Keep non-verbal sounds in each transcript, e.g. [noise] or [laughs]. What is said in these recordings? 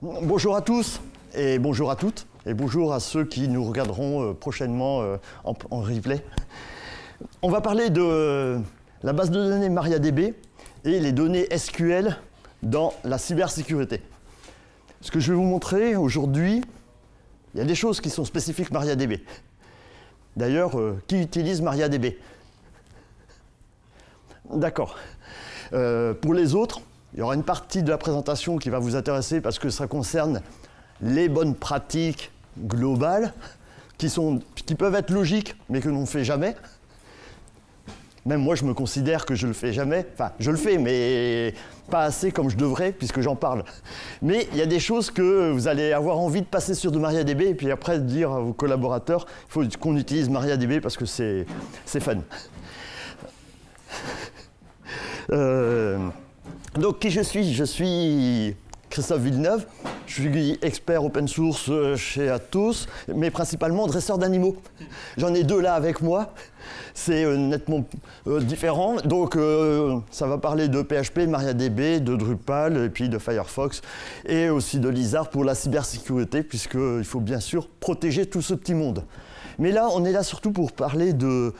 Bonjour à tous et bonjour à toutes et bonjour à ceux qui nous regarderont euh, prochainement euh, en, replay. On va parler de euh, la base de données MariaDB et les données SQL dans la cybersécurité. Ce que je vais vous montrer aujourd'hui, il y a des choses qui sont spécifiques MariaDB. D'ailleurs, qui utilise MariaDB D'accord. pour les autres, il y aura une partie de la présentation qui va vous intéresser parce que ça concerne les bonnes pratiques globales qui, sont, qui peuvent être logiques mais que l'on ne fait jamais. Même moi, je me considère que je ne le fais jamais. Enfin, je le fais, mais pas assez comme je devrais, puisque j'en parle. Mais il y a des choses que vous allez avoir envie de passer sur de MariaDB, et puis après dire à vos collaborateurs, il faut qu'on utilise MariaDB parce que c'est fun. Euh... Donc qui je suis Je suis Christophe Villeneuve, je suis expert open source euh, chez Atos, mais principalement dresseur d'animaux. J'en ai deux là avec moi, c'est euh, nettement euh, différent. Donc ça va parler de PHP, MariaDB, de Drupal, et puis de Firefox, et aussi de Lizard pour la cybersécurité, puisqu'il faut bien sûr protéger tout ce petit monde. Mais là, on est là surtout pour parler de,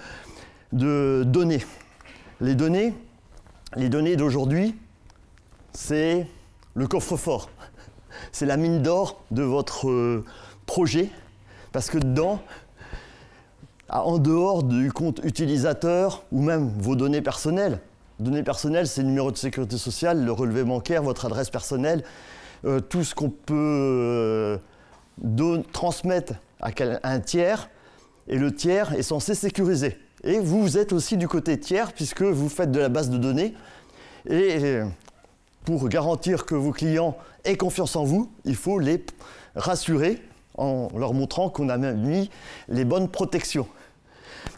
de données. Les données, les données d'aujourd'hui, c'est le coffre-fort. C'est la mine d'or de votre euh, projet, parce que dedans, en dehors du compte utilisateur ou même vos données personnelles, données personnelles, c'est le numéro de sécurité sociale, le relevé bancaire, votre adresse personnelle, euh, tout ce qu'on peut euh, transmettre à, un tiers, et le tiers est censé sécuriser. Et vous êtes aussi du côté tiers, puisque vous faites de la base de données, et pour garantir que vos clients aient confiance en vous, il faut les rassurer en leur montrant qu'on a mis les bonnes protections.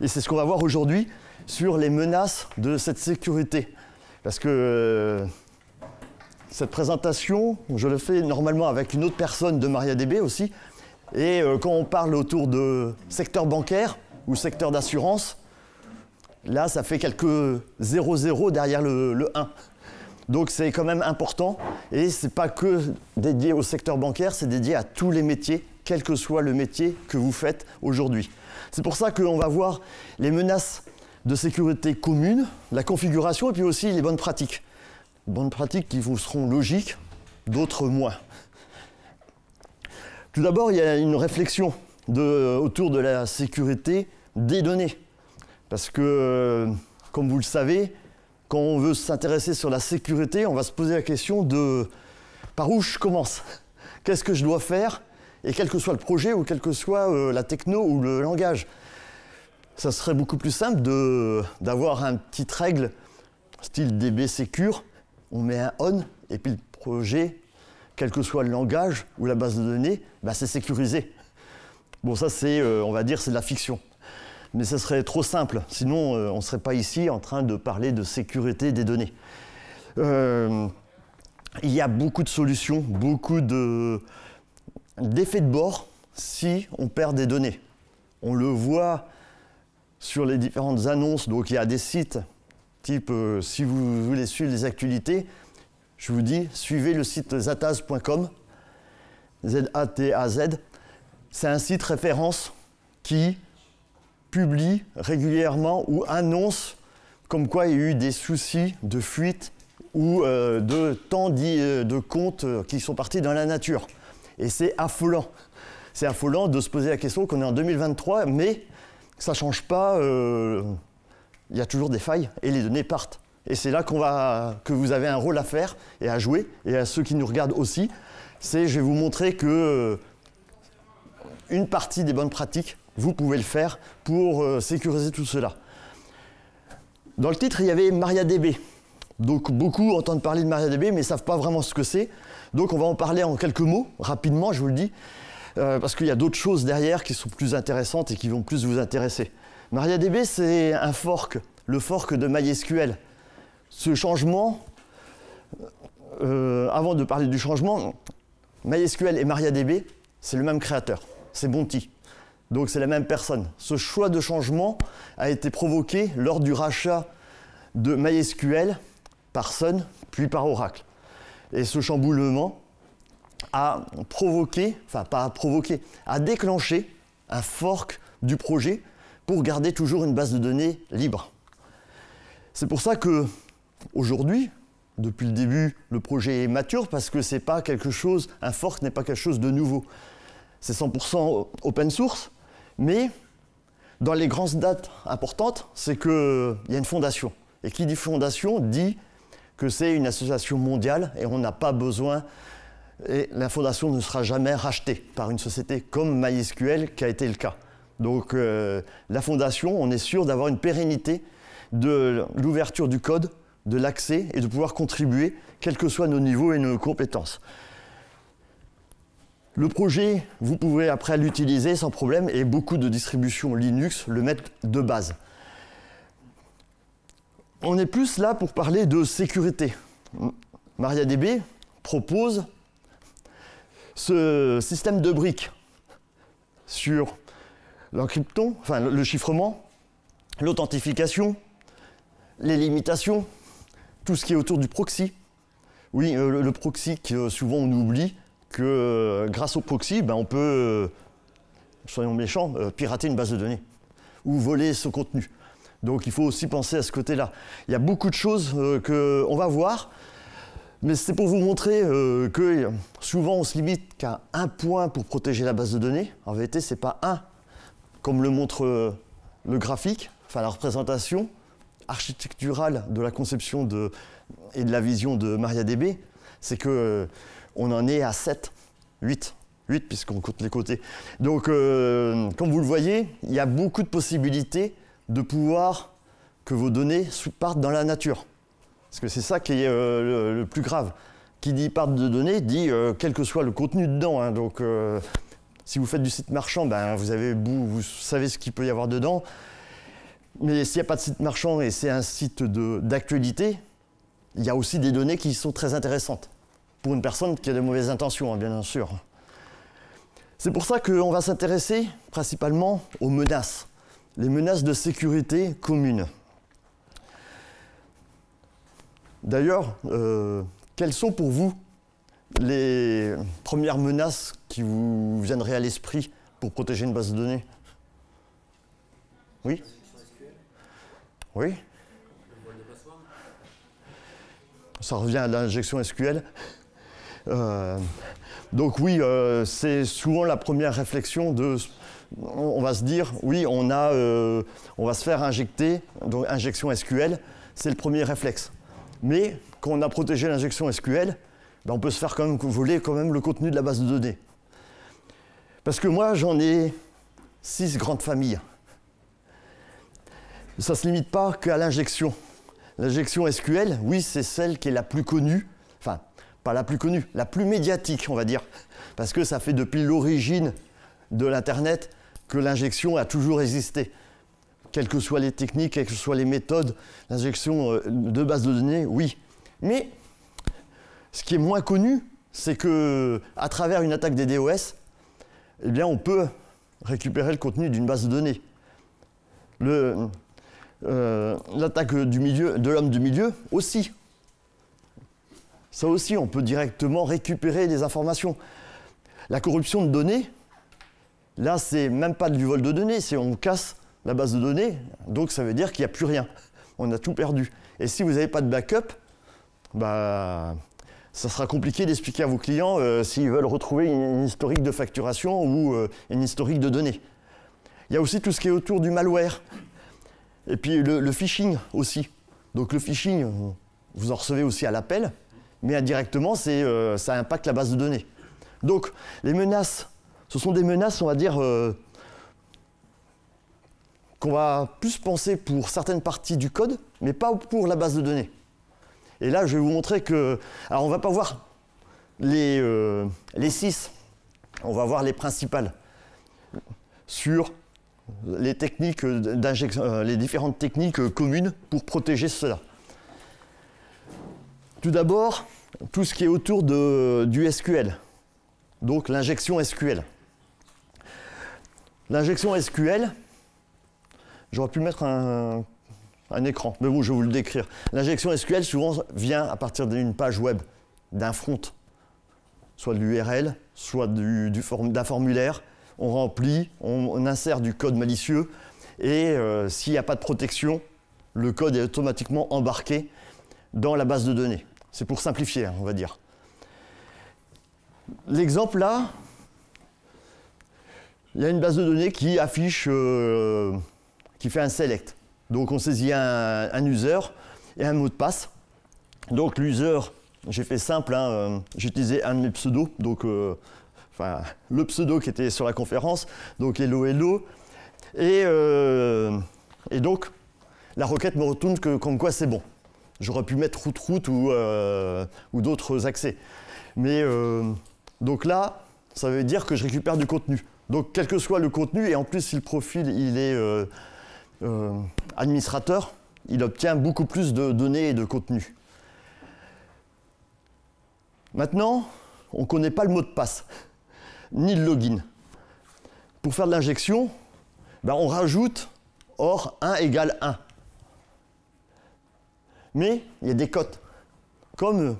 Et c'est ce qu'on va voir aujourd'hui sur les menaces de cette sécurité. Parce que euh, cette présentation, je le fais normalement avec une autre personne de MariaDB aussi. Et euh, quand on parle autour de secteur bancaire ou secteur d'assurance, là, ça fait quelques 0-0 derrière le 1. Donc c'est quand même important. Et ce n'est pas que dédié au secteur bancaire, c'est dédié à tous les métiers, quel que soit le métier que vous faites aujourd'hui. C'est pour ça qu'on va voir les menaces de sécurité commune, la configuration et puis aussi les bonnes pratiques. Bonnes pratiques qui vous seront logiques, d'autres moins. Tout d'abord, il y a une réflexion autour de la sécurité des données. Parce que, euh, comme vous le savez, quand on veut s'intéresser sur la sécurité, on va se poser la question de par où je commence [laughs] Qu'est-ce que je dois faire Et quel que soit le projet ou quel que soit euh, la techno ou le langage, ça serait beaucoup plus simple d'avoir une petite règle style DB Secure. On met un on et puis le projet, quel que soit le langage ou la base de données, bah, c'est sécurisé. Bon, ça, c'est, euh, on va dire, c'est de la fiction mais ce serait trop simple. Sinon, euh, on ne serait pas ici en train de parler de sécurité des données. Euh, il y a beaucoup de solutions, beaucoup d'effets de, bord si on perd des données. On le voit sur les différentes annonces. Donc il y a des sites, type euh, si vous voulez suivre les actualités, je vous dis, suivez le site zataz.com, Z-A-T-A-Z. C'est un site référence qui publie régulièrement ou annonce comme quoi il y a eu des soucis de fuite ou euh, de tant euh, de comptes euh, qui sont partis dans la nature. Et c'est affolant. C'est affolant de se poser la question qu'on est en 2023, mais ça ne change pas. Il y a toujours des failles et les données partent. Et c'est là qu'on va, que vous avez un rôle à faire et à jouer, et à ceux qui nous regardent aussi. C'est, je vais vous montrer que une partie des bonnes pratiques vous pouvez le faire pour euh, sécuriser tout cela. Dans le titre, il y avait MariaDB. Donc beaucoup entendent parler de MariaDB, mais ne savent pas vraiment ce que c'est. Donc on va en parler en quelques mots, rapidement, je vous le dis, euh, parce qu'il y a d'autres choses derrière qui sont plus intéressantes et qui vont plus vous intéresser. MariaDB, c'est un fork, le fork de MySQL. Ce changement, euh, avant de parler du changement, MySQL et MariaDB, c'est le même créateur, c'est Bonty. Donc c'est la même personne. Ce choix de changement a été provoqué lors du rachat de MySQL par Sun, puis par Oracle. Et ce chamboulement a provoqué, enfin pas provoqué, a déclenché un fork du projet pour garder toujours une base de données libre. C'est pour ça que aujourd'hui, depuis le début, le projet est mature parce que c'est pas quelque chose, un fork n'est pas quelque chose de nouveau. C'est 100% open source, mais dans les grandes dates importantes, c'est qu'il y a une fondation. Et qui dit fondation dit que c'est une association mondiale et on n'a pas besoin. Et la fondation ne sera jamais rachetée par une société comme MySQL, qui a été le cas. Donc euh, la fondation, on est sûr d'avoir une pérennité de l'ouverture du code, de l'accès et de pouvoir contribuer, quels que soient nos niveaux et nos compétences. Le projet, vous pouvez après l'utiliser sans problème et beaucoup de distributions Linux le mettent de base. On est plus là pour parler de sécurité. MariaDB propose ce système de briques sur l'encrypton, enfin le chiffrement, l'authentification, les limitations, tout ce qui est autour du proxy. Oui, euh, le, proxy que souvent on oublie, que euh, grâce au proxy, ben, on peut, euh, soyons méchants, euh, pirater une base de données ou voler son contenu. Donc il faut aussi penser à ce côté-là. Il y a beaucoup de choses que qu'on va voir, mais c'est pour vous montrer que souvent on se limite qu'à un point pour protéger la base de données. En vérité, ce n'est pas un, comme le montre le graphique, enfin la représentation architecturale de la conception de, et de la vision de MariaDB. C'est que on en est à 7, 8. 8 puisqu'on compte les côtés. Donc, euh, comme vous le voyez, il y a beaucoup de possibilités de pouvoir que vos données partent dans la nature. Parce que c'est ça qui est euh, le, plus grave. Qui dit part de données dit euh, quel que soit le contenu dedans. Hein. donc, si vous faites du site marchand, ben, vous, avez, vous, vous savez ce qu'il peut y avoir dedans. Mais s'il n'y a pas de site marchand et c'est un site d'actualité, il y a aussi des données qui sont très intéressantes pour une personne qui a de mauvaises intentions, hein, bien sûr. C'est pour ça qu'on va s'intéresser principalement aux menaces, les menaces de sécurité communes. D'ailleurs, euh, quelles sont pour vous les premières menaces qui vous viendraient à l'esprit pour protéger une base de données Oui Oui Ça revient à l'injection SQL. Euh, donc oui, euh, c'est souvent la première réflexion de... On va se dire, oui, on, a, euh, on va se faire injecter, donc injection SQL, c'est le premier réflexe. Mais quand on a protégé l'injection SQL, ben, on peut se faire quand même voler quand même le contenu de la base de données. Parce que moi, j'en ai six grandes familles. Ça ne se limite pas qu'à l'injection. L'injection SQL, oui, c'est celle qui est la plus connue, pas la plus connue, la plus médiatique, on va dire, parce que ça fait depuis l'origine de l'Internet que l'injection a toujours existé. Quelles que soient les techniques, quelles que soient les méthodes, l'injection euh, de base de données, oui. Mais ce qui est moins connu, c'est que à travers une attaque des DOS, eh bien, on peut récupérer le contenu d'une base de données. Euh, l'attaque de l'homme du milieu aussi ça aussi, on peut directement récupérer des informations. La corruption de données, là, c'est même pas du vol de données, c'est on casse la base de données, donc ça veut dire qu'il n'y a plus rien. On a tout perdu. Et si vous n'avez pas de backup, bah, ça sera compliqué d'expliquer à vos clients euh, s'ils veulent retrouver une, historique de facturation ou euh, une historique de données. Il y a aussi tout ce qui est autour du malware. Et puis le phishing aussi. Donc le phishing, vous en recevez aussi à l'appel mais indirectement, euh, ça impacte la base de données. Donc, les menaces, ce sont des menaces, on va dire, euh, qu'on va plus penser pour certaines parties du code, mais pas pour la base de données. Et là, je vais vous montrer que... Alors, on ne va pas voir les, euh, les six, on va voir les principales sur les, techniques les différentes techniques communes pour protéger cela. Tout d'abord, tout ce qui est autour de, du SQL, donc l'injection SQL. L'injection SQL, j'aurais pu mettre un, écran, mais bon, je vais vous le décrire. L'injection SQL souvent vient à partir d'une page web, d'un front, soit de l'URL, soit du, du d'un formulaire. On remplit, on, insère du code malicieux, et euh, s'il n'y a pas de protection, le code est automatiquement embarqué dans la base de données. C'est pour simplifier, on va dire. L'exemple là, il y a une base de données qui affiche, euh, qui fait un select. Donc on saisit un, user et un mot de passe. Donc l'user, j'ai fait simple, hein, euh, j'ai utilisé un de mes pseudos, donc euh, enfin, le pseudo qui était sur la conférence, donc hello hello. Et, et donc la requête me retourne que, comme quoi c'est bon. J'aurais pu mettre route-route ou, euh, ou d'autres accès. Mais euh, donc là, ça veut dire que je récupère du contenu. Donc quel que soit le contenu, et en plus si le profil il est euh, administrateur, il obtient beaucoup plus de données et de contenu. Maintenant, on ne connaît pas le mot de passe, ni le login. Pour faire de l'injection, ben, on rajoute or 1 égale 1. Mais il y a des cotes. Comme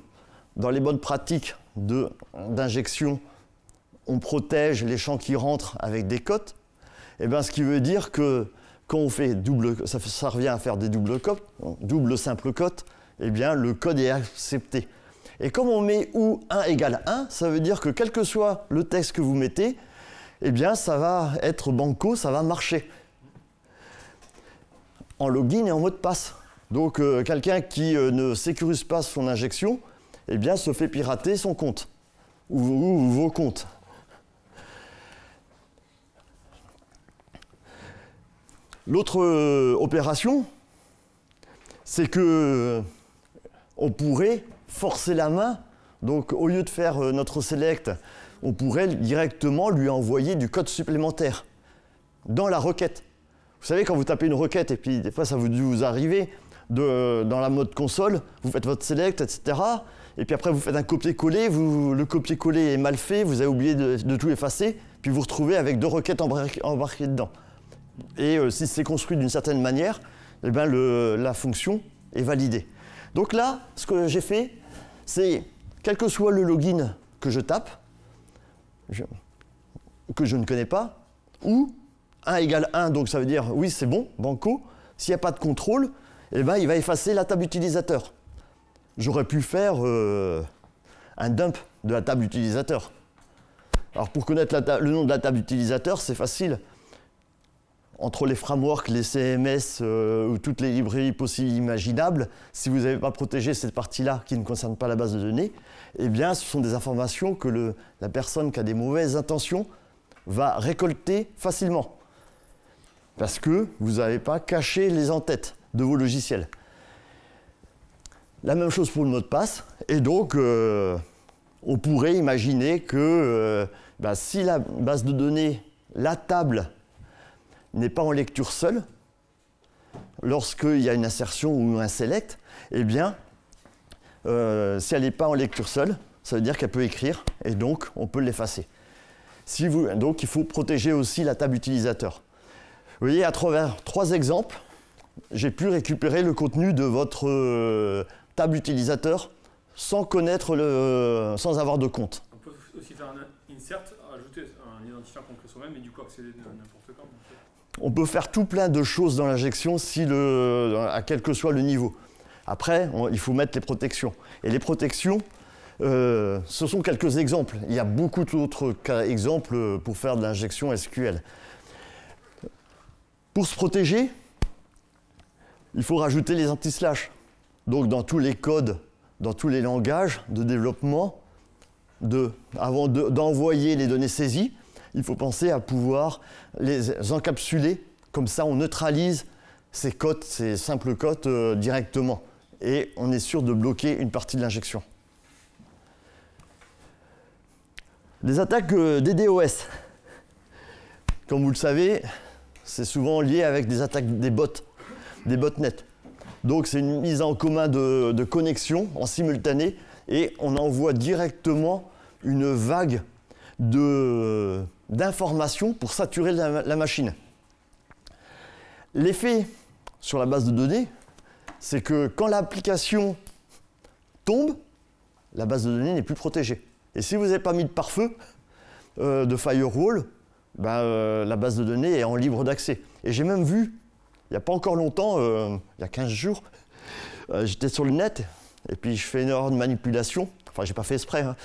dans les bonnes pratiques d'injection, on protège les champs qui rentrent avec des cotes, eh bien, ce qui veut dire que quand on fait double, ça, revient à faire des doubles cotes, double simple cote, eh bien, le code est accepté. Et comme on met ou 1 égale 1, ça veut dire que quel que soit le texte que vous mettez, eh bien, ça va être banco, ça va marcher. En login et en mot de passe. Donc euh, quelqu'un qui euh, ne sécurise pas son injection, eh bien se fait pirater son compte ou, vos comptes. L'autre euh, opération, c'est que on pourrait forcer la main. Donc au lieu de faire notre select, on pourrait directement lui envoyer du code supplémentaire dans la requête. Vous savez, quand vous tapez une requête, et puis des fois ça vous, vous arriver, dans la mode console, vous faites votre select, etc. Et puis après, vous faites un copier-coller, le copier-coller est mal fait, vous avez oublié de, tout effacer, puis vous vous retrouvez avec deux requêtes embarquées dedans. Et euh, si c'est construit d'une certaine manière, eh ben la fonction est validée. Donc là, ce que j'ai fait, c'est quel que soit le login que je tape, que je ne connais pas, ou 1 égale 1, donc ça veut dire oui, c'est bon, banco. S'il n'y a pas de contrôle, eh ben, il va effacer la table utilisateur. J'aurais pu faire euh, un dump de la table utilisateur. Alors pour connaître le nom de la table utilisateur, c'est facile. Entre les frameworks, les CMS euh, ou toutes les librairies possibles imaginables, si vous n'avez pas protégé cette partie-là qui ne concerne pas la base de données, eh bien ce sont des informations que la personne qui a des mauvaises intentions va récolter facilement. Parce que vous n'avez pas caché les entêtes de vos logiciels. La même chose pour le mot de passe. Et donc, euh, on pourrait imaginer que euh, bah, si la base de données, la table, n'est pas en lecture seule, lorsqu'il y a une insertion ou un select, eh bien, euh, si elle n'est pas en lecture seule, ça veut dire qu'elle peut écrire et donc on peut l'effacer. Si donc, il faut protéger aussi la table utilisateur. Vous voyez, à travers trois exemples, j'ai pu récupérer le contenu de votre euh, table utilisateur sans connaître le, euh, sans avoir de compte. On peut aussi faire un insert, ajouter un identifiant contre soi-même et du coup accéder n'importe quand. On peut faire tout plein de choses dans l'injection si le, à quel que soit le niveau. Après, il faut mettre les protections. Et les protections, euh, ce sont quelques exemples. Il y a beaucoup d'autres exemples pour faire de l'injection SQL. Pour se protéger, il faut rajouter les anti-slash. Donc dans tous les codes, dans tous les langages de développement, avant d'envoyer les données saisies, il faut penser à pouvoir les encapsuler. Comme ça, on neutralise ces cotes, ces simples cotes euh, directement. Et on est sûr de bloquer une partie de l'injection. Les attaques euh, des DDoS. Comme vous le savez, c'est souvent lié avec des attaques des bots des botnets. Donc c'est une mise en commun de, de connexions en simultané et on envoie directement une vague d'informations pour saturer la, machine. L'effet sur la base de données, c'est que quand l'application tombe, la base de données n'est plus protégée. Et si vous n'avez pas mis de pare-feu, euh, de firewall, ben, euh, la base de données est en libre d'accès. Et j'ai même vu il n'y a pas encore longtemps, euh, il y a 15 jours, euh, j'étais sur le net et puis je fais une erreur de manipulation. Enfin, j'ai pas fait exprès. Hein.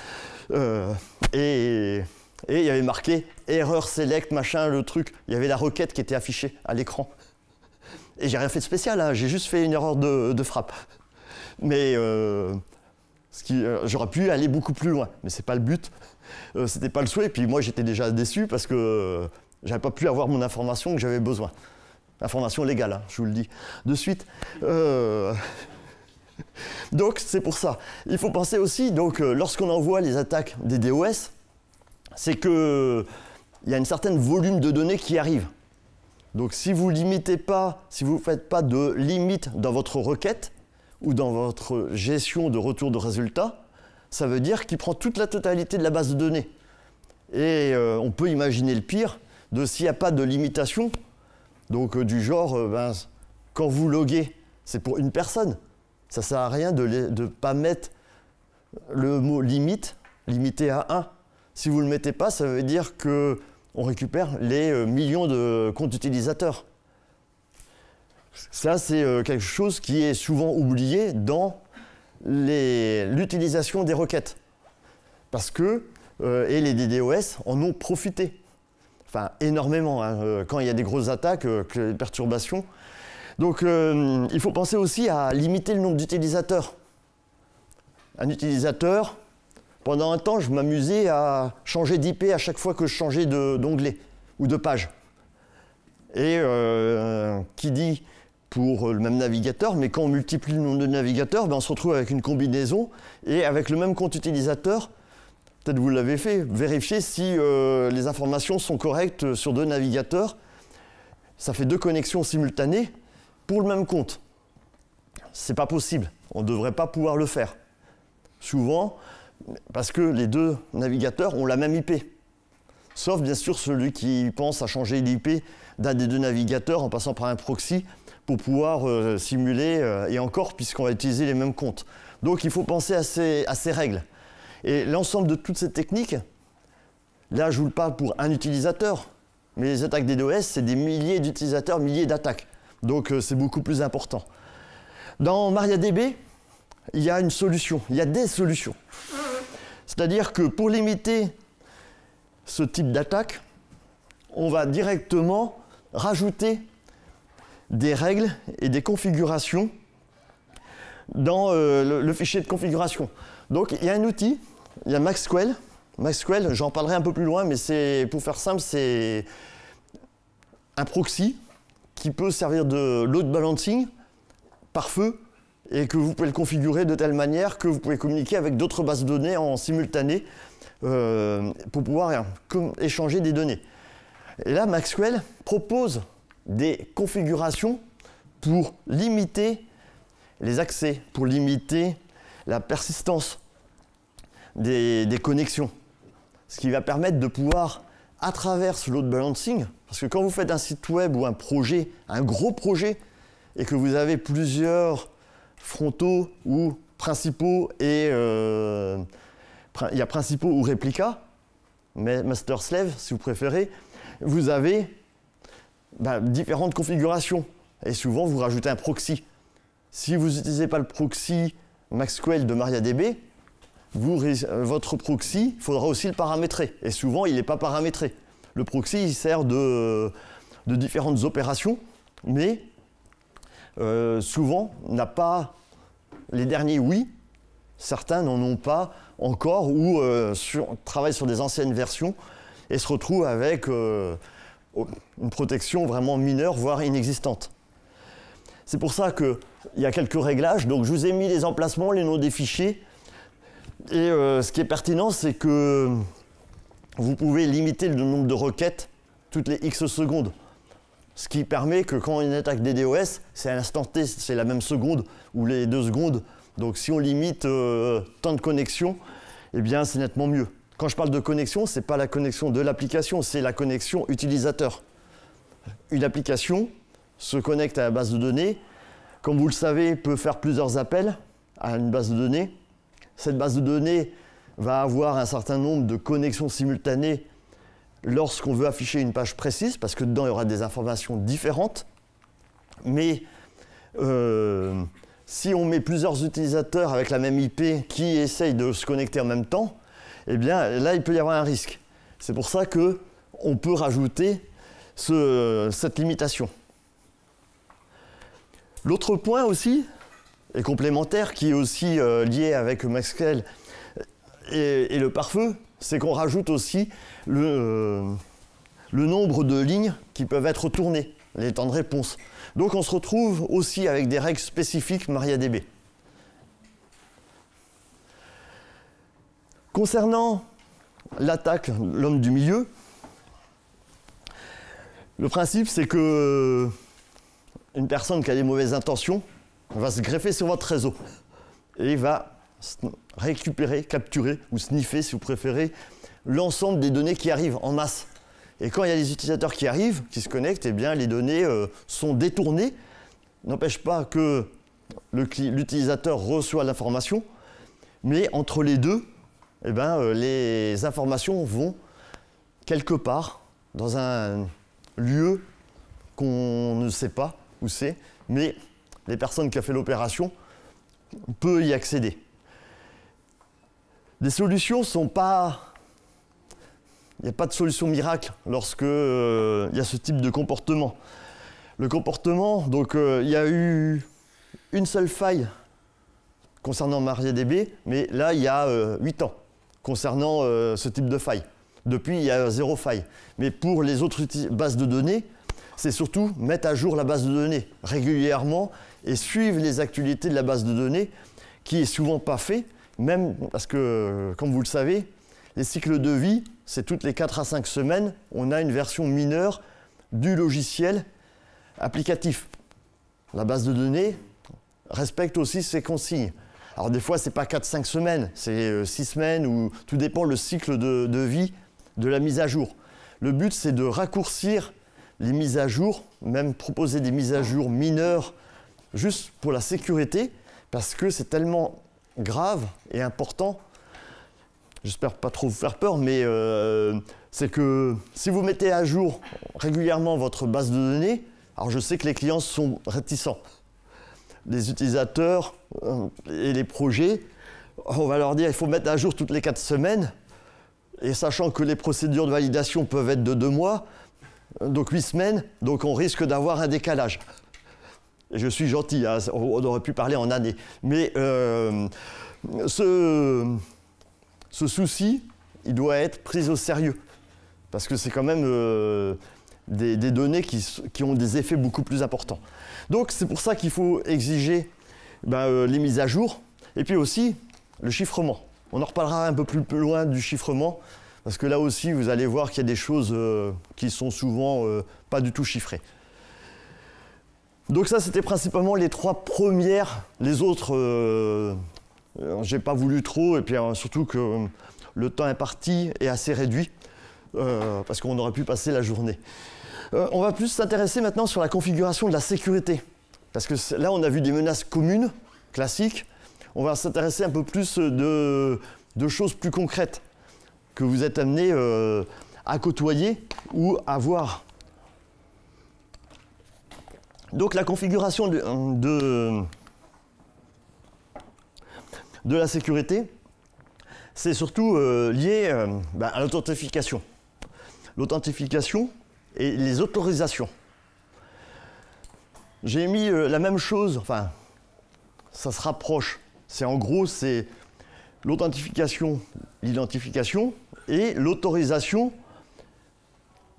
Euh, et il y avait marqué erreur select, machin, le truc. Il y avait la requête qui était affichée à l'écran. Et j'ai rien fait de spécial, hein. j'ai juste fait une erreur de, frappe. Mais j'aurais pu aller beaucoup plus loin, mais c'est pas le but. C'était pas le souhait. Et puis moi, j'étais déjà déçu parce que j'avais pas pu avoir mon information que j'avais besoin. Information légale, hein, je vous le dis de suite. Euh, [laughs] donc c'est pour ça. Il faut penser aussi, donc euh, lorsqu'on envoie les attaques des DOS, c'est que il y a une certaine volume de données qui arrive. Donc si vous limitez pas, si vous ne faites pas de limite dans votre requête ou dans votre gestion de retour de résultats, ça veut dire qu'il prend toute la totalité de la base de données. Et euh, on peut imaginer le pire de s'il n'y a pas de limitation, donc, euh, du genre, euh, ben, quand vous loguez, c'est pour une personne. Ça sert à rien de ne pas mettre le mot limite, limité à 1. Si vous ne le mettez pas, ça veut dire qu'on récupère les euh, millions de comptes utilisateurs. Ça, c'est quelque chose qui est souvent oublié dans l'utilisation des requêtes. Parce que, et les DDoS en ont profité énormément, hein, euh, quand il y a des grosses attaques, des euh, perturbations. Donc euh, il faut penser aussi à limiter le nombre d'utilisateurs. Un utilisateur, pendant un temps, je m'amusais à changer d'IP à chaque fois que je changeais d'onglet ou de page. Et qui dit pour le même navigateur, mais quand on multiplie le nombre de navigateurs, ben on se retrouve avec une combinaison et avec le même compte utilisateur, peut-être vous l'avez fait, vérifier si euh, les informations sont correctes sur deux navigateurs. Ça fait deux connexions simultanées pour le même compte. C'est pas possible. On ne devrait pas pouvoir le faire. Souvent, parce que les deux navigateurs ont la même IP. Sauf bien sûr celui qui pense à changer l'IP d'un des deux navigateurs en passant par un proxy pour pouvoir euh, simuler, euh, et encore puisqu'on va utiliser les mêmes comptes. Donc il faut penser à ces règles. Et l'ensemble de toutes ces techniques, là je vous le parle pour un utilisateur, mais les attaques DDoS, c'est des milliers d'utilisateurs, milliers d'attaques. Donc euh, c'est beaucoup plus important. Dans MariaDB, il y a une solution, il y a des solutions. C'est-à-dire que pour limiter ce type d'attaque, on va directement rajouter des règles et des configurations dans euh, le, fichier de configuration. Donc il y a un outil il y a Maxwell. Maxwell, j'en parlerai un peu plus loin, mais c'est pour faire simple, c'est un proxy qui peut servir de load balancing par feu et que vous pouvez le configurer de telle manière que vous pouvez communiquer avec d'autres bases de données en simultané euh, pour pouvoir échanger des données. Et là, Maxwell propose des configurations pour limiter les accès, pour limiter la persistance des, connexions. Ce qui va permettre de pouvoir, à travers ce load balancing, parce que quand vous faites un site web ou un projet, un gros projet, et que vous avez plusieurs frontaux ou principaux et euh, il y a principaux ou réplicas, master slave si vous préférez, vous avez bah, différentes configurations et souvent vous rajoutez un proxy. Si vous n'utilisez pas le proxy MaxQL de MariaDB, euh, votre proxy, il faudra aussi le paramétrer. Et souvent, il n'est pas paramétré. Le proxy, il sert de, euh, différentes opérations, mais euh, souvent n'a pas les derniers oui. Certains n'en ont pas encore ou travaillent sur des anciennes versions et se retrouvent avec une protection vraiment mineure, voire inexistante. C'est pour ça qu'il y a quelques réglages. Donc, je vous ai mis les emplacements, les noms des fichiers, et euh, ce qui est pertinent, c'est que vous pouvez limiter le nombre de requêtes toutes les X secondes. Ce qui permet que quand on attaque DDOS, c'est à l'instant T, c'est la même seconde ou les deux secondes. Donc si on limite euh, tant de connexions, eh bien c'est nettement mieux. Quand je parle de connexion, ce n'est pas la connexion de l'application, c'est la connexion utilisateur. Une application se connecte à la base de données, comme vous le savez, peut faire plusieurs appels à une base de données. Cette base de données va avoir un certain nombre de connexions simultanées lorsqu'on veut afficher une page précise, parce que dedans, il y aura des informations différentes. Mais euh, si on met plusieurs utilisateurs avec la même IP qui essayent de se connecter en même temps, eh bien là, il peut y avoir un risque. C'est pour ça que on peut rajouter cette limitation. L'autre point aussi, et complémentaire qui est aussi euh, lié avec Maxwell et, le pare-feu, c'est qu'on rajoute aussi euh, le, nombre de lignes qui peuvent être tournées, les temps de réponse. Donc on se retrouve aussi avec des règles spécifiques MariaDB. Concernant l'attaque, l'homme du milieu, le principe c'est que euh, une personne qui a des mauvaises intentions va se greffer sur votre réseau et il va récupérer, capturer ou sniffer, si vous préférez, l'ensemble des données qui arrivent en masse. Et quand il y a des utilisateurs qui arrivent, qui se connectent, eh bien, les données euh, sont détournées. N'empêche pas que l'utilisateur reçoit l'information, mais entre les deux, eh bien, euh, les informations vont quelque part dans un lieu qu'on ne sait pas où c'est, mais les personnes qui ont fait l'opération peut y accéder. Les solutions sont pas... Il n'y a pas de solution miracle lorsque euh, il y a ce type de comportement. Le comportement, donc euh, il y a eu une seule faille concernant MariaDB, mais là il y a 8 euh, ans concernant ce type de faille. Depuis, il y a zéro faille. Mais pour les autres bases de données, c'est surtout mettre à jour la base de données régulièrement et suivre les actualités de la base de données, qui est souvent pas fait, même parce que, comme vous le savez, les cycles de vie, c'est toutes les 4 à 5 semaines, on a une version mineure du logiciel applicatif. La base de données respecte aussi ces consignes. Alors des fois, ce n'est pas 4-5 semaines, c'est 6 euh, semaines, ou tout dépend le cycle de, vie de la mise à jour. Le but, c'est de raccourcir les mises à jour, même proposer des mises à jour mineures juste pour la sécurité, parce que c'est tellement grave et important. J'espère pas trop vous faire peur, mais euh, c'est que si vous mettez à jour régulièrement votre base de données, alors je sais que les clients sont réticents. Les utilisateurs euh, et les projets, on va leur dire il faut mettre à jour toutes les quatre semaines. Et sachant que les procédures de validation peuvent être de deux mois, donc huit semaines, donc on risque d'avoir un décalage. Je suis gentil, hein, on aurait pu parler en années. Mais euh, ce, souci, il doit être pris au sérieux. Parce que c'est quand même euh, des, données qui, ont des effets beaucoup plus importants. Donc c'est pour ça qu'il faut exiger ben, euh, les mises à jour et puis aussi le chiffrement. On en reparlera un peu plus, plus loin du chiffrement parce que là aussi vous allez voir qu'il y a des choses qui sont souvent pas du tout chiffrées. Donc ça, c'était principalement les trois premières. Les autres, euh, euh j'ai pas voulu trop, et puis euh, surtout que euh, le temps est parti et assez réduit, parce qu'on aurait pu passer la journée. on va plus s'intéresser maintenant sur la configuration de la sécurité, parce que là, on a vu des menaces communes, classiques. On va s'intéresser un peu plus de, de, choses plus concrètes que vous êtes amenés à côtoyer ou à voir. Donc la configuration de, de, la sécurité, c'est surtout euh, lié euh, bah, à l'authentification. L'authentification et les autorisations. J'ai mis euh, la même chose, enfin, ça se rapproche. C'est en gros, c'est l'authentification, l'identification et l'autorisation.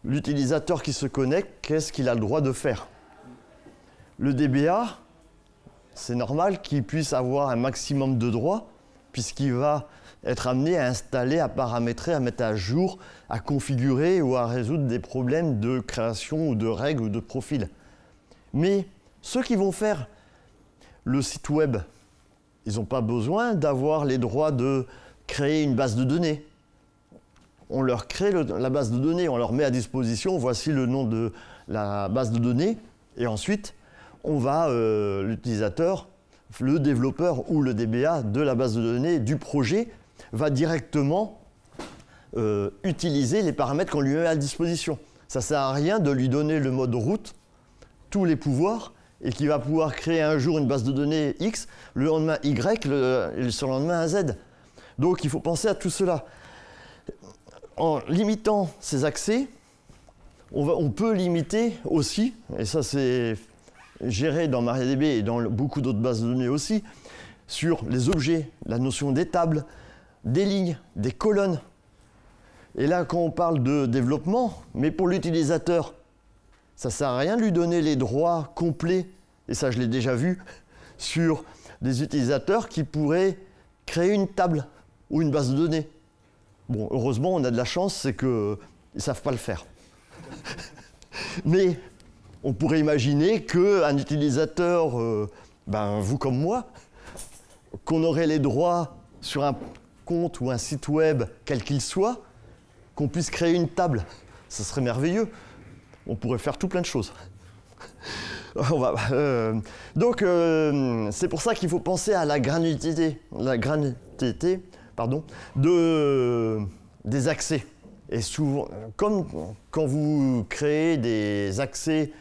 L'utilisateur qui se connecte, qu'est-ce qu'il a le droit de faire le DBA, c'est normal qu'il puisse avoir un maximum de droits, puisqu'il va être amené à installer, à paramétrer, à mettre à jour, à configurer ou à résoudre des problèmes de création ou de règles ou de profils. Mais ceux qui vont faire le site web, ils n'ont pas besoin d'avoir les droits de créer une base de données. On leur crée la base de données, on leur met à disposition, voici le nom de la base de données, et ensuite, on va, euh, l'utilisateur, le développeur ou le DBA de la base de données du projet va directement euh, utiliser les paramètres qu'on lui met à disposition. Ça ne sert à rien de lui donner le mode route, tous les pouvoirs, et qu'il va pouvoir créer un jour une base de données X, le lendemain Y, le, surlendemain Z. Donc il faut penser à tout cela. En limitant ces accès, on, on peut limiter aussi, et ça c'est géré dans MariaDB et dans beaucoup d'autres bases de données aussi, sur les objets, la notion des tables, des lignes, des colonnes. Et là, quand on parle de développement, mais pour l'utilisateur, ça ne sert à rien de lui donner les droits complets, et ça je l'ai déjà vu, [laughs] sur des utilisateurs qui pourraient créer une table ou une base de données. Bon, heureusement, on a de la chance, c'est qu'ils ne savent pas le faire. [laughs] mais on pourrait imaginer qu'un utilisateur, euh, ben, vous comme moi, qu'on aurait les droits sur un compte ou un site web, quel qu'il soit, qu'on puisse créer une table. Ce serait merveilleux. On pourrait faire tout plein de choses. [laughs] Euh, donc, euh, c'est pour ça qu'il faut penser à la granularité, la pardon, de, des accès. Et souvent, comme quand vous créez des accès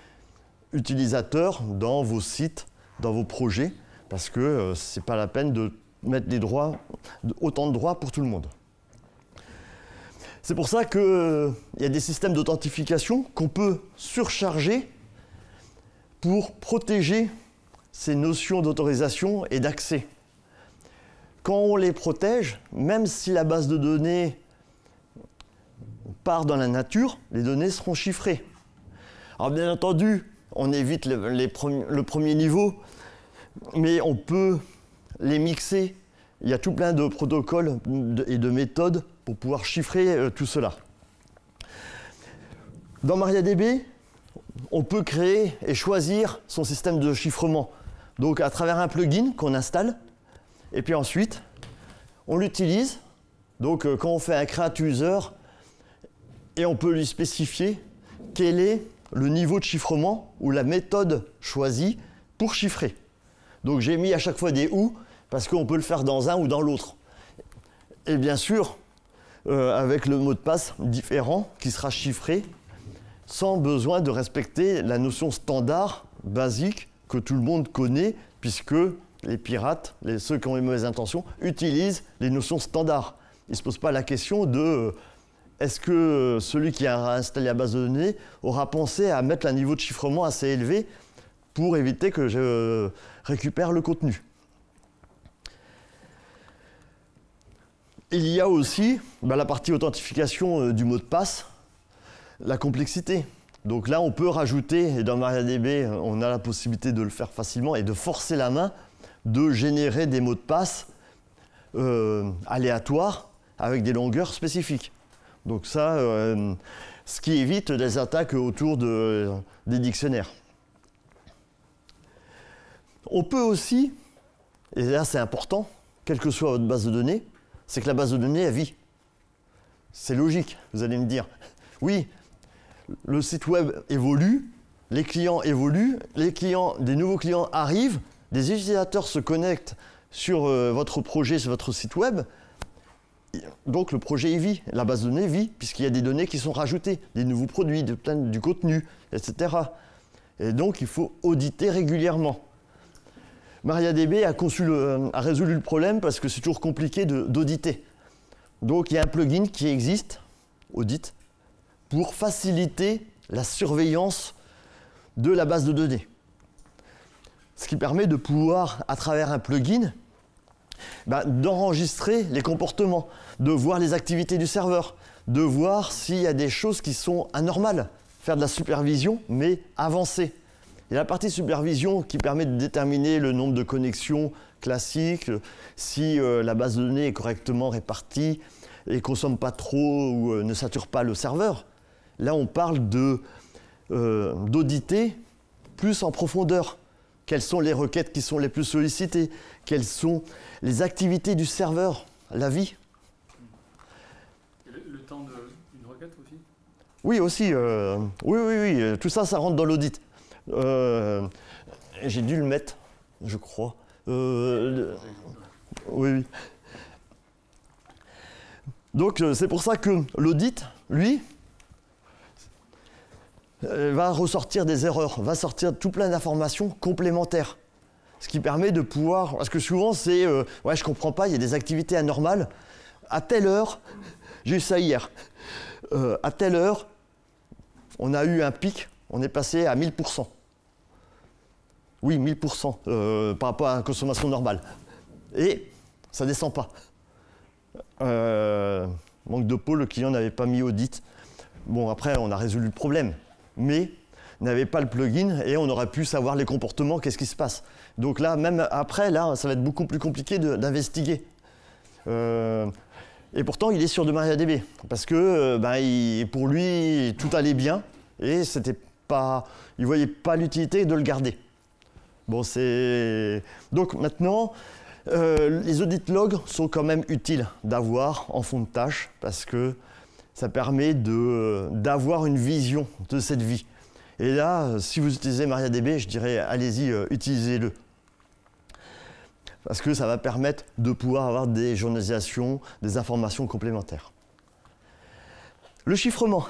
utilisateurs dans vos sites, dans vos projets, parce que euh, ce n'est pas la peine de mettre des droits, autant de droits pour tout le monde. C'est pour ça qu'il euh, il y a des systèmes d'authentification qu'on peut surcharger pour protéger ces notions d'autorisation et d'accès. Quand on les protège, même si la base de données part dans la nature, les données seront chiffrées. Alors bien entendu, on évite le, premier niveau, mais on peut les mixer. Il y a tout plein de protocoles et de méthodes pour pouvoir chiffrer euh, tout cela. Dans MariaDB, on peut créer et choisir son système de chiffrement. Donc à travers un plugin qu'on installe, et puis ensuite, on l'utilise. Donc euh, quand on fait un create user, et on peut lui spécifier quel est le niveau de chiffrement ou la méthode choisie pour chiffrer. Donc j'ai mis à chaque fois des ou parce qu'on peut le faire dans un ou dans l'autre. Et bien sûr, euh, avec le mot de passe différent qui sera chiffré sans besoin de respecter la notion standard basique que tout le monde connaît puisque les pirates, les, ceux qui ont les mauvaises intentions, utilisent les notions standards. Ils ne se posent pas la question de... Euh, est-ce que euh, celui qui a installé la base de données aura pensé à mettre un niveau de chiffrement assez élevé pour éviter que je euh, récupère le contenu Il y a aussi bah, la partie authentification euh, du mot de passe, la complexité. Donc là, on peut rajouter, et dans MariaDB, on a la possibilité de le faire facilement et de forcer la main de générer des mots de passe aléatoires avec des longueurs spécifiques. Donc ça, euh, ce qui évite des attaques autour des dictionnaires. On peut aussi, et là c'est important, quelle que soit votre base de données, c'est que la base de données, a vie. C'est logique, vous allez me dire. Oui, le site web évolue, les clients évoluent, les clients, des nouveaux clients arrivent, des utilisateurs se connectent sur euh, votre projet, sur votre site web, donc le projet est vit, la base de données vit, puisqu'il y a des données qui sont rajoutées, des nouveaux produits, du contenu, etc. Et donc il faut auditer régulièrement. MariaDB a résolu le problème parce que c'est toujours compliqué d'auditer. Donc il y a un plugin qui existe, Audit, pour faciliter la surveillance de la base de données. Ce qui permet de pouvoir, à travers un plugin, bah, d'enregistrer les comportements, de voir les activités du serveur, de voir s'il y a des choses qui sont anormales. Faire de la supervision, mais avancer. Il y a la partie supervision qui permet de déterminer le nombre de connexions classiques, si euh, la base de données est correctement répartie et consomme pas trop ou euh, ne sature pas le serveur. Là, on parle euh, d'auditer plus en profondeur. Quelles sont les requêtes qui sont les plus sollicitées Quelles sont les activités du serveur La vie Le, temps d'une requête aussi Oui, aussi. Euh, oui, oui, oui. Euh, tout ça, ça rentre dans l'audit. Euh, j'ai dû le mettre, je crois. oui, oui. Donc, c'est pour ça que l'audit, lui, euh, va ressortir des erreurs, va sortir tout plein d'informations complémentaires. Ce qui permet de pouvoir. Parce que souvent, c'est. Euh, ouais, je comprends pas, il y a des activités anormales. À telle heure, j'ai eu ça hier. Euh, à telle heure, on a eu un pic, on est passé à 1000%. Oui, 1000% par rapport à la consommation normale. Et ça descend pas. manque de peau, le client n'avait pas mis audit. Bon, après, on a résolu le problème mais n'avait pas le plugin et on aurait pu savoir les comportements, qu'est-ce qui se passe. Donc là, même après, là, ça va être beaucoup plus compliqué d'investiguer. Euh, et pourtant, il est sûr de MariaDB parce que euh, ben, pour lui, tout allait bien et c'était pas, il voyait pas l'utilité de le garder. Bon, c'est donc maintenant. Euh, les audit logs sont quand même utiles d'avoir en fond de tâche parce que ça permet euh, d'avoir une vision de cette vie. Et là, euh, si vous utilisez MariaDB, je dirais allez-y, euh, utilisez-le. Parce que ça va permettre de pouvoir avoir des journalisations, des informations complémentaires. Le chiffrement.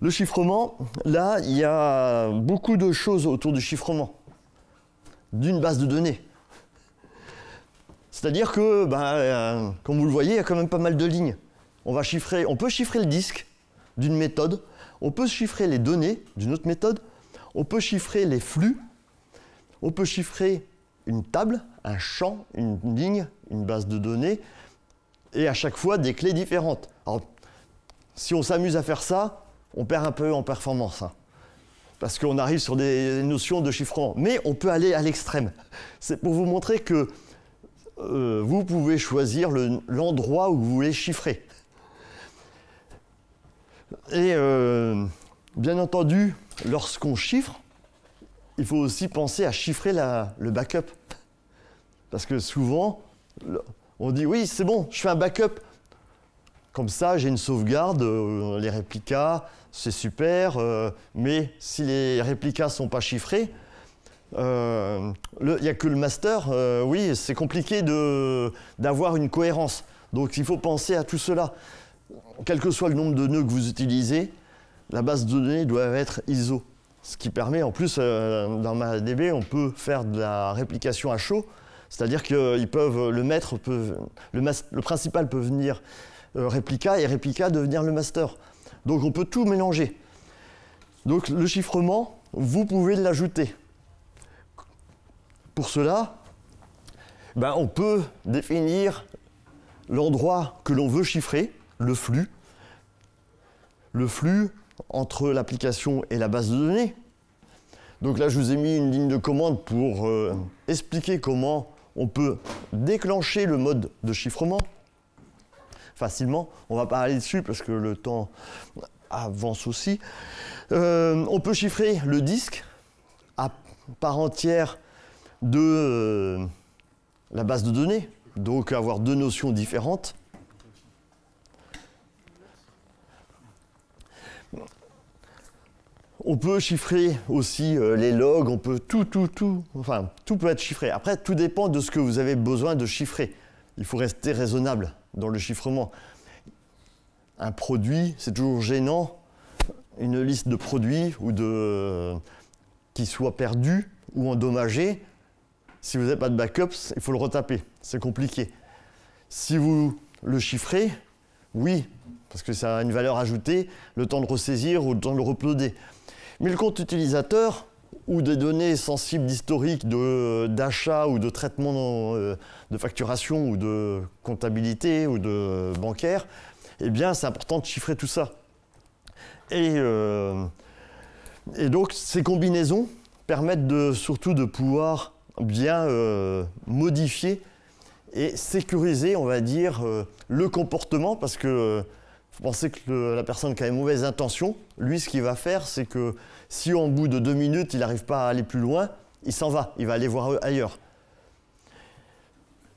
Le chiffrement, là, il y a beaucoup de choses autour du chiffrement, d'une base de données. C'est-à-dire que, ben, comme vous le voyez, il y a quand même pas mal de lignes. On peut chiffrer le disque d'une méthode, on peut chiffrer les données d'une autre méthode, on peut chiffrer les flux, on peut chiffrer une table, un champ, une ligne, une base de données, et à chaque fois des clés différentes. Alors, si on s'amuse à faire ça, on perd un peu en performance, hein, parce qu'on arrive sur des notions de chiffrement. Mais on peut aller à l'extrême. C'est pour vous montrer que euh, vous pouvez choisir l'endroit où vous voulez chiffrer. Et euh, bien entendu, lorsqu'on chiffre, il faut aussi penser à chiffrer le backup. Parce que souvent, on dit oui, c'est bon, je fais un backup. Comme ça, j'ai une sauvegarde, euh, les réplicas, c'est super, euh, mais si les réplicas ne sont pas chiffrés, il n'y a que le master, oui, c'est compliqué d'avoir une cohérence. Donc il faut penser à tout cela quel que soit le nombre de nœuds que vous utilisez, la base de données doit être ISO. Ce qui permet, en plus, euh, dans ma DB, on peut faire de la réplication à chaud, c'est-à-dire que peuvent, le maître le, principal peut venir euh, réplica et réplica devenir le master. Donc on peut tout mélanger. Donc le chiffrement, vous pouvez l'ajouter. Pour cela, ben, on peut définir l'endroit que l'on veut chiffrer le flux, le flux entre l'application et la base de données. Donc là, je vous ai mis une ligne de commande pour euh, expliquer comment on peut déclencher le mode de chiffrement facilement. On va pas aller dessus parce que le temps avance aussi. Euh, on peut chiffrer le disque à part entière de euh, la base de données, donc avoir deux notions différentes. On peut chiffrer aussi euh, les logs, on peut tout, tout, tout, enfin, tout peut être chiffré. Après, tout dépend de ce que vous avez besoin de chiffrer. Il faut rester raisonnable dans le chiffrement. Un produit, c'est toujours gênant, une liste de produits ou de, qui soit perdu ou endommagé, Si vous n'avez pas de backups, il faut le retaper. C'est compliqué. Si vous le chiffrez, oui, parce que ça a une valeur ajoutée, le temps de ressaisir ou le temps de le reploder mais le compte utilisateur ou des données sensibles d'historique d'achat ou de traitement euh, de facturation ou de comptabilité ou de bancaire, eh bien c'est important de chiffrer tout ça. Et, euh, et, donc ces combinaisons permettent de, surtout de pouvoir bien euh, modifier et sécuriser, on va dire, le comportement parce que pensez que la personne qui a une mauvaise intention, lui, ce qu'il va faire, c'est que si au bout de deux minutes, il n'arrive pas à aller plus loin, il s'en va, il va aller voir ailleurs.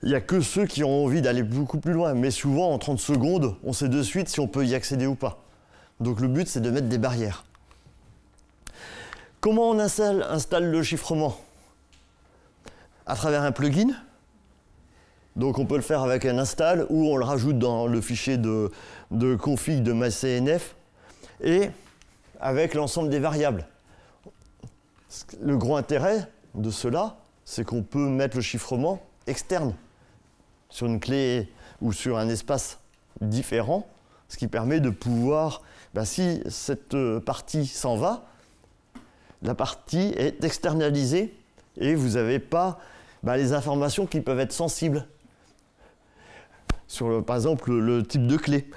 Il n'y a que ceux qui ont envie d'aller beaucoup plus loin. Mais souvent, en 30 secondes, on sait de suite si on peut y accéder ou pas. Donc le but, c'est de mettre des barrières. Comment on installe, installe le chiffrement À travers un plugin donc on peut le faire avec un install ou on le rajoute dans le fichier de, config de MyCNF et avec l'ensemble des variables. Le gros intérêt de cela, c'est qu'on peut mettre le chiffrement externe sur une clé ou sur un espace différent, ce qui permet de pouvoir, bah, si cette partie s'en va, la partie est externalisée et vous n'avez pas bah, les informations qui peuvent être sensibles sur, par exemple, le type de clé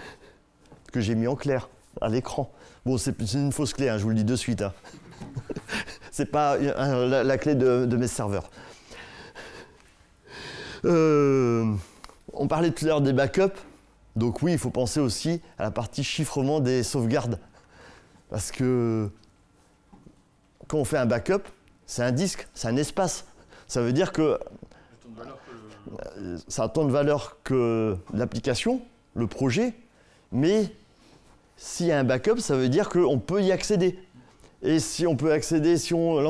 que j'ai mis en clair à l'écran. Bon, c'est une fausse clé, hein, je vous le dis de suite. Ce hein. [laughs] c'est pas la, clé de, mes serveurs. Euh, on parlait tout à l'heure des backups. Donc oui, il faut penser aussi à la partie chiffrement des sauvegardes. Parce que quand on fait un backup, c'est un disque, c'est un espace. Ça veut dire que euh, ça a tant de valeur que l'application, le projet, mais s'il y a un backup, ça veut dire qu'on peut y accéder. Et si on peut accéder, si on,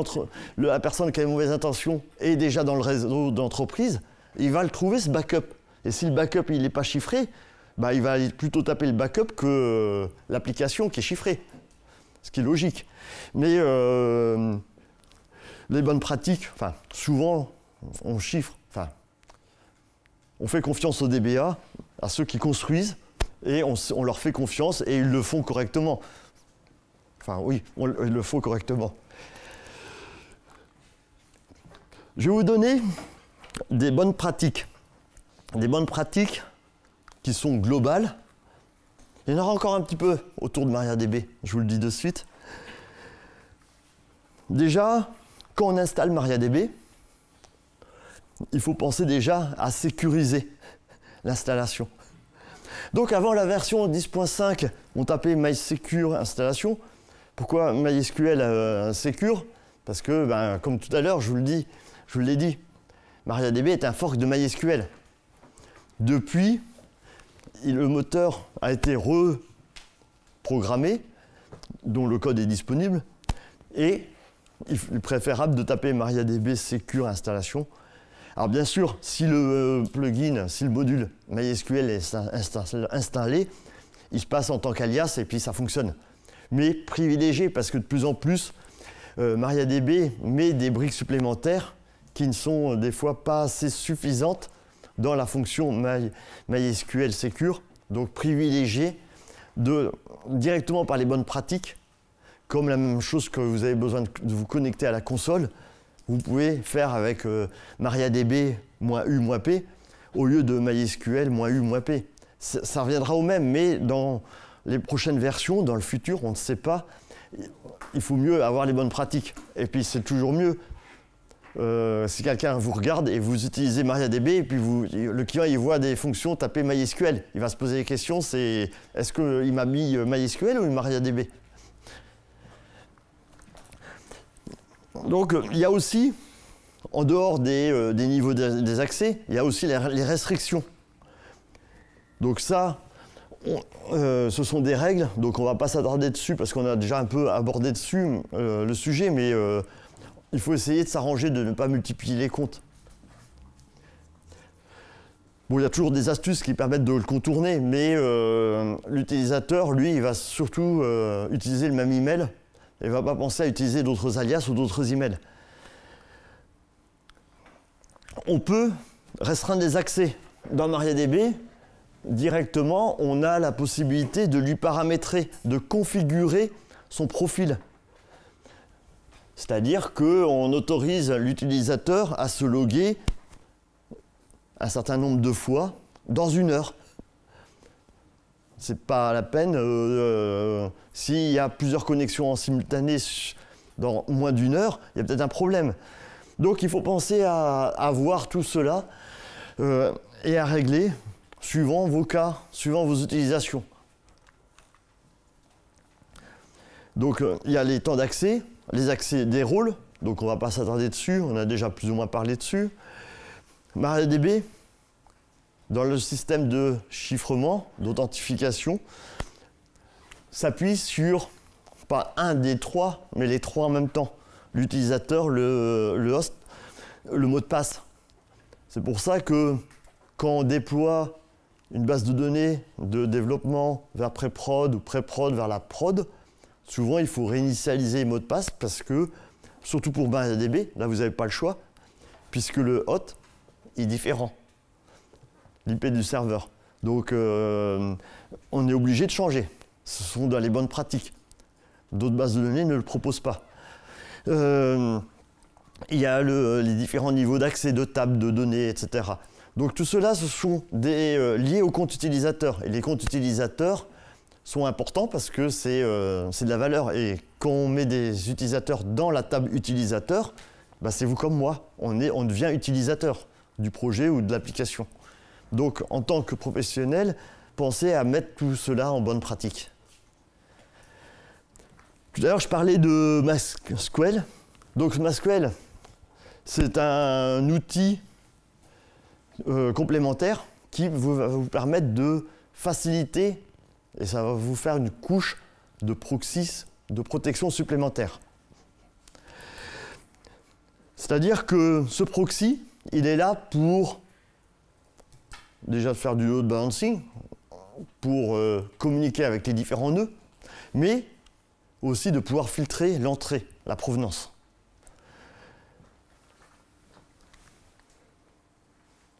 la personne qui a une mauvaise intention est déjà dans le réseau d'entreprise, il va le trouver ce backup. Et si le backup il n'est pas chiffré, bah, il va plutôt taper le backup que euh, l'application qui est chiffrée. Ce qui est logique. Mais euh, les bonnes pratiques, enfin souvent on chiffre on fait confiance aux DBA, à ceux qui construisent, et on, leur fait confiance et ils le font correctement. Enfin oui, on, le font correctement. Je vais vous donner des bonnes pratiques. Des bonnes pratiques qui sont globales. Il y en aura encore un petit peu autour de MariaDB, je vous le dis de suite. Déjà, quand on installe MariaDB, il faut penser déjà à sécuriser l'installation. Donc avant la version 10.5, on tapait MySecure installation. Pourquoi MySQL euh, Secure Parce que, ben, comme tout à l'heure, je vous le dis, je l'ai dit, MariaDB est un fork de MySQL. Depuis, le moteur a été reprogrammé, dont le code est disponible, et il est préférable de taper MariaDB Secure installation alors bien sûr, si le euh, plugin, si le module MySQL est installé, il se passe en tant qu'alias et puis ça fonctionne. Mais privilégié parce que de plus en plus, euh, MariaDB met des briques supplémentaires qui ne sont euh, des fois pas assez suffisantes dans la fonction MySQL Secure, donc privilégié directement par les bonnes pratiques, comme la même chose que vous avez besoin de vous connecter à la console, vous pouvez faire avec euh, MariaDB U P au lieu de MySQL U P. Ça, reviendra au même, mais dans les prochaines versions, dans le futur, on ne sait pas. Il faut mieux avoir les bonnes pratiques. Et puis c'est toujours mieux. Euh, si quelqu'un vous regarde et vous utilisez MariaDB, et puis le client il voit des fonctions taper MySQL, il va se poser des questions, c'est est-ce qu'il m'a mis euh, MySQL ou MariaDB Donc euh, il y a aussi, en dehors des, euh, niveaux des, accès, il y a aussi les, restrictions. Donc ça, euh, ce sont des règles, donc on ne va pas s'attarder dessus parce qu'on a déjà un peu abordé dessus le sujet, mais il faut essayer de s'arranger de ne pas multiplier les comptes. Bon, il y a toujours des astuces qui permettent de le contourner, mais l'utilisateur, lui, il va surtout utiliser le même email ne va pas penser à utiliser d'autres alias ou d'autres emails. On peut restreindre les accès. Dans MariaDB, directement, on a la possibilité de lui paramétrer, de configurer son profil. C'est-à-dire qu'on autorise l'utilisateur à se loguer un certain nombre de fois dans une heure c'est pas la peine. Euh, euh, s'il y a plusieurs connexions en simultané dans moins d'une heure, il y a peut-être un problème. Donc il faut penser à, voir tout cela euh, et à régler suivant vos cas, suivant vos utilisations. Donc il y a les temps d'accès, les accès des rôles, donc on ne va pas s'attarder dessus, on a déjà plus ou moins parlé dessus. MariaDB, dans le système de chiffrement, d'authentification, s'appuie sur, pas un des trois, mais les trois en même temps. L'utilisateur, le, host, le mot de passe. C'est pour ça que quand on déploie une base de données de développement vers pré-prod ou pré-prod vers la prod, souvent il faut réinitialiser les mots de passe parce que, surtout pour ADB, là vous n'avez pas le choix, puisque le hot est différent l'IP du serveur. Donc euh, on est obligé de changer. Ce sont dans les bonnes pratiques. D'autres bases de données ne le proposent pas. Euh, il y a les différents niveaux d'accès de table, de données, etc. Donc tout cela, ce sont des, euh, liés aux comptes utilisateurs. Et les comptes utilisateurs sont importants parce que c'est de la valeur. Et quand on met des utilisateurs dans la table utilisateur, bah, c'est vous comme moi, on devient utilisateur du projet ou de l'application. Donc en tant que professionnel, pensez à mettre tout cela en bonne pratique. Tout à l'heure, je parlais de MaSQL. Donc MaSQL, c'est un outil euh, complémentaire qui vous, va vous permettre de faciliter et ça va vous faire une couche de proxys, de protection supplémentaire. C'est-à-dire que ce proxy, il est là pour déjà de faire du load balancing pour euh, communiquer avec les différents nœuds, mais aussi de pouvoir filtrer l'entrée, la provenance.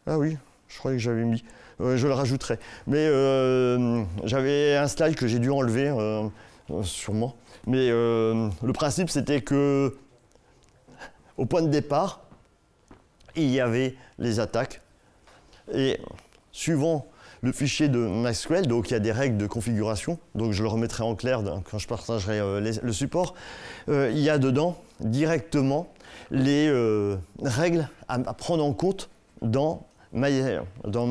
Ah oui, je croyais que j'avais mis. je le rajouterai. Mais euh, j'avais un slide que j'ai dû enlever, euh, sûrement. Mais le principe, c'était que, au point de départ, il y avait les attaques. Et suivant le fichier de Maxwell, donc il y a des règles de configuration, donc je le remettrai en clair quand je partagerai euh, le support, euh, il y a dedans directement les euh, règles à, prendre en compte dans, dans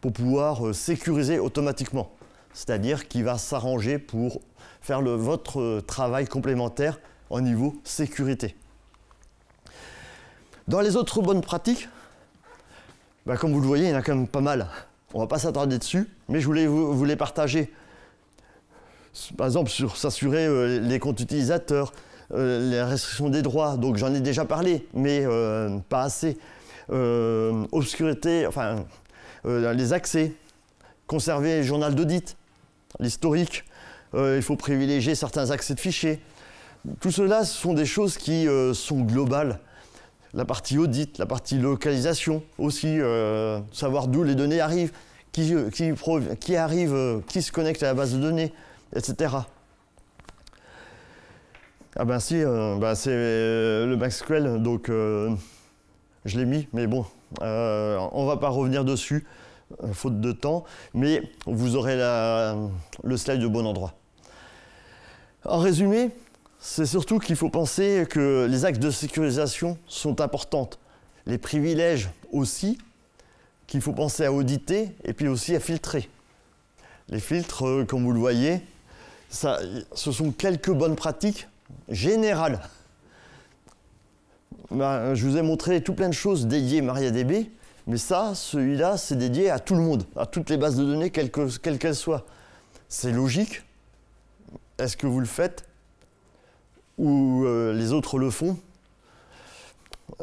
pour pouvoir sécuriser automatiquement. C'est-à-dire qu'il va s'arranger pour faire votre travail complémentaire au niveau sécurité. Dans les autres bonnes pratiques, bah, comme vous le voyez, il y en a quand même pas mal. On ne va pas s'attarder dessus, mais je voulais vous, les partager. Par exemple, sur s'assurer euh, les comptes utilisateurs, euh, les restrictions des droits, donc j'en ai déjà parlé, mais euh, pas assez. obscurité, enfin, les accès, conserver le journal d'audit, l'historique, il faut privilégier certains accès de fichiers. Tout cela, ce sont des choses qui sont globales la partie audit, la partie localisation aussi, euh, savoir d'où les données arrivent, qui, euh, qui, qui arrive, euh, qui se connecte à la base de données, etc. Ah ben si, ben c'est le MaxQL, donc je l'ai mis, mais bon, on va pas revenir dessus, faute de temps, mais vous aurez le slide au bon endroit. En résumé, c'est surtout qu'il faut penser que les axes de sécurisation sont importants. Les privilèges aussi, qu'il faut penser à auditer et puis aussi à filtrer. Les filtres, euh, comme vous le voyez, ça, ce sont quelques bonnes pratiques générales. Bah, je vous ai montré tout plein de choses dédiées à MariaDB, mais ça, celui-là, c'est dédié à tout le monde, à toutes les bases de données, quelles qu'elles soient. C'est logique. Est-ce que vous le faites ou euh, les autres le font,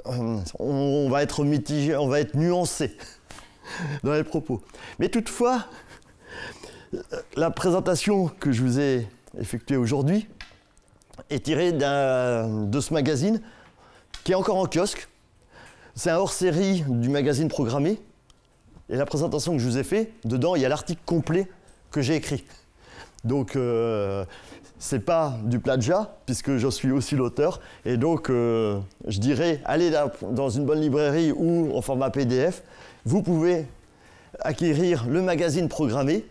euh, on, va être mitigé, on va être nuancé [laughs] dans les propos. Mais toutefois, la présentation que je vous ai effectuée aujourd'hui est tirée de ce magazine qui est encore en kiosque. C'est un hors-série du magazine programmé. Et la présentation que je vous ai faite, dedans, il y a l'article complet que j'ai écrit. Donc, euh, c'est pas du plagiat, puisque je suis aussi l'auteur. Et donc, euh, je dirais, allez dans une bonne librairie ou en format PDF. Vous pouvez acquérir le magazine programmé,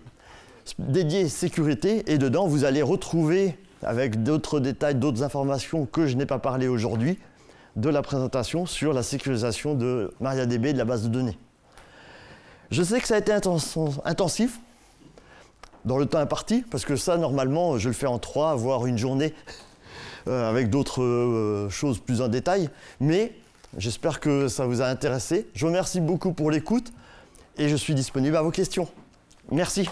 dédié sécurité, et dedans, vous allez retrouver, avec d'autres détails, d'autres informations que je n'ai pas parlé aujourd'hui, de la présentation sur la sécurisation de MariaDB de la base de données. Je sais que ça a été intensif, dans le temps imparti, parce que ça, normalement, je le fais en trois, voire une journée, [laughs] euh, avec d'autres euh, choses plus en détail. Mais j'espère que ça vous a intéressé. Je vous remercie beaucoup pour l'écoute et je suis disponible à vos questions. Merci.